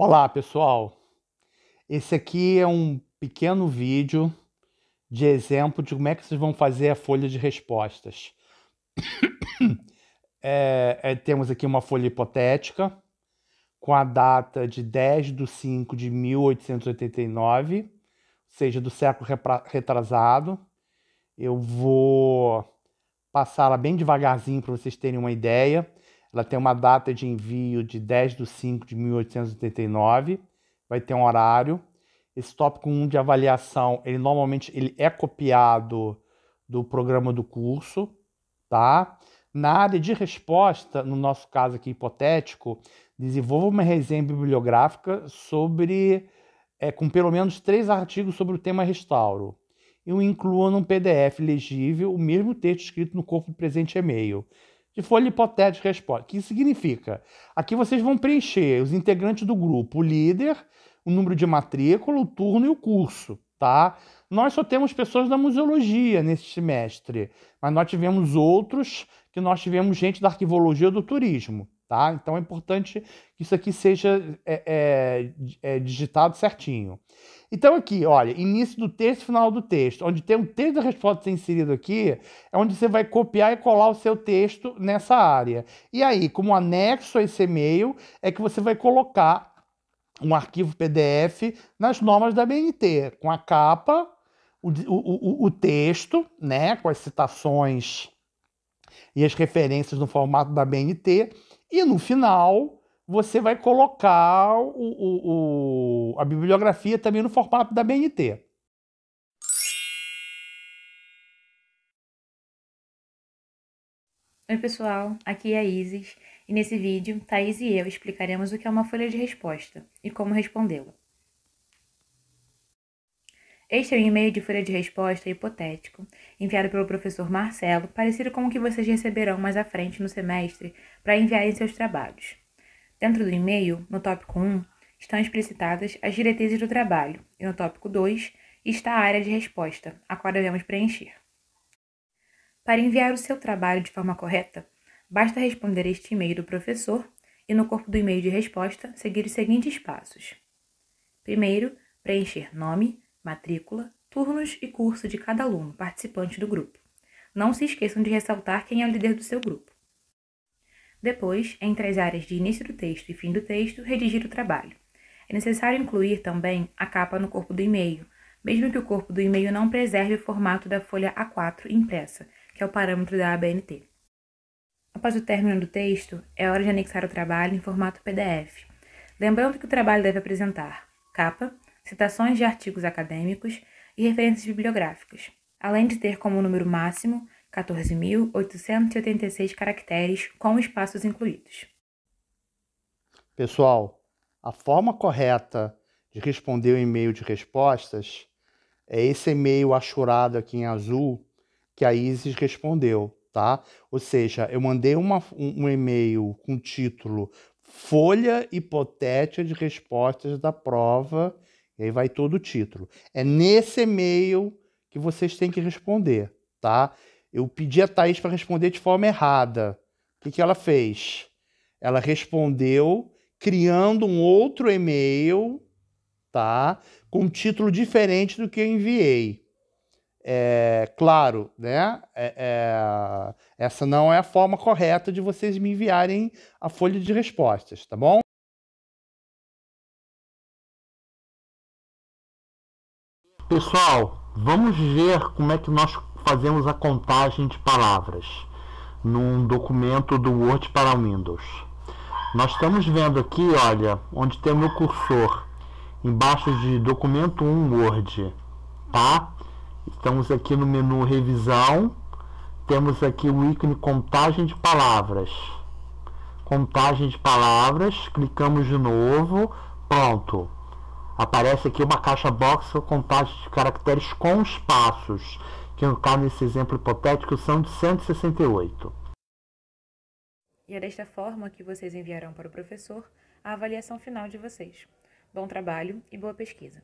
Olá pessoal, esse aqui é um pequeno vídeo de exemplo de como é que vocês vão fazer a folha de respostas. é, é, temos aqui uma folha hipotética com a data de 10 de 5 de 1889, ou seja, do século retrasado. Eu vou passá-la bem devagarzinho para vocês terem uma ideia. Ela tem uma data de envio de 10 de 5 de 1889, vai ter um horário. Esse tópico 1 de avaliação, ele normalmente ele é copiado do programa do curso, tá? Na área de resposta, no nosso caso aqui hipotético, desenvolva uma resenha bibliográfica sobre, é, com pelo menos três artigos sobre o tema restauro. E o inclua num PDF legível o mesmo texto escrito no corpo do presente e-mail de folha hipotética de resposta. O que significa? Aqui vocês vão preencher os integrantes do grupo, o líder, o número de matrícula, o turno e o curso, tá? Nós só temos pessoas da museologia nesse semestre, mas nós tivemos outros que nós tivemos gente da arquivologia do turismo, Tá? Então é importante que isso aqui seja é, é, é, digitado certinho. Então aqui, olha, início do texto, final do texto, onde tem o um texto da resposta inserido aqui, é onde você vai copiar e colar o seu texto nessa área. E aí, como anexo a esse e-mail, é que você vai colocar um arquivo PDF nas normas da BNT, com a capa, o, o, o, o texto, né, com as citações e as referências no formato da BNT. E no final, você vai colocar o, o, o, a bibliografia também no formato da BNT. Oi, pessoal, aqui é a Isis e nesse vídeo, Thaís e eu explicaremos o que é uma folha de resposta e como respondê-la. Este é o um e-mail de folha de resposta hipotético, enviado pelo professor Marcelo, parecido com o que vocês receberão mais à frente no semestre para enviarem seus trabalhos. Dentro do e-mail, no tópico 1, estão explicitadas as diretrizes do trabalho, e no tópico 2 está a área de resposta, a qual devemos preencher. Para enviar o seu trabalho de forma correta, basta responder este e-mail do professor e, no corpo do e-mail de resposta, seguir os seguintes passos: primeiro, preencher nome matrícula, turnos e curso de cada aluno participante do grupo. Não se esqueçam de ressaltar quem é o líder do seu grupo. Depois, entre as áreas de início do texto e fim do texto, redigir o trabalho. É necessário incluir também a capa no corpo do e-mail, mesmo que o corpo do e-mail não preserve o formato da folha A4 impressa, que é o parâmetro da ABNT. Após o término do texto, é hora de anexar o trabalho em formato PDF. Lembrando que o trabalho deve apresentar capa, citações de artigos acadêmicos e referências bibliográficas, além de ter como número máximo 14.886 caracteres com espaços incluídos. Pessoal, a forma correta de responder o e-mail de respostas é esse e-mail achurado aqui em azul que a Isis respondeu, tá? Ou seja, eu mandei uma, um, um e-mail com título Folha Hipotética de Respostas da Prova e aí vai todo o título. É nesse e-mail que vocês têm que responder, tá? Eu pedi a Thaís para responder de forma errada. O que, que ela fez? Ela respondeu criando um outro e-mail, tá? Com um título diferente do que eu enviei. É, claro, né? É, é, essa não é a forma correta de vocês me enviarem a folha de respostas, tá bom? Pessoal, vamos ver como é que nós fazemos a contagem de palavras num documento do Word para Windows. Nós estamos vendo aqui, olha, onde tem meu cursor, embaixo de documento 1 Word, tá? Estamos aqui no menu revisão, temos aqui o ícone contagem de palavras. Contagem de palavras, clicamos de novo, pronto aparece aqui uma caixa box com contagem de caracteres com espaços, que no caso nesse exemplo hipotético são de 168. E é desta forma que vocês enviarão para o professor a avaliação final de vocês. Bom trabalho e boa pesquisa!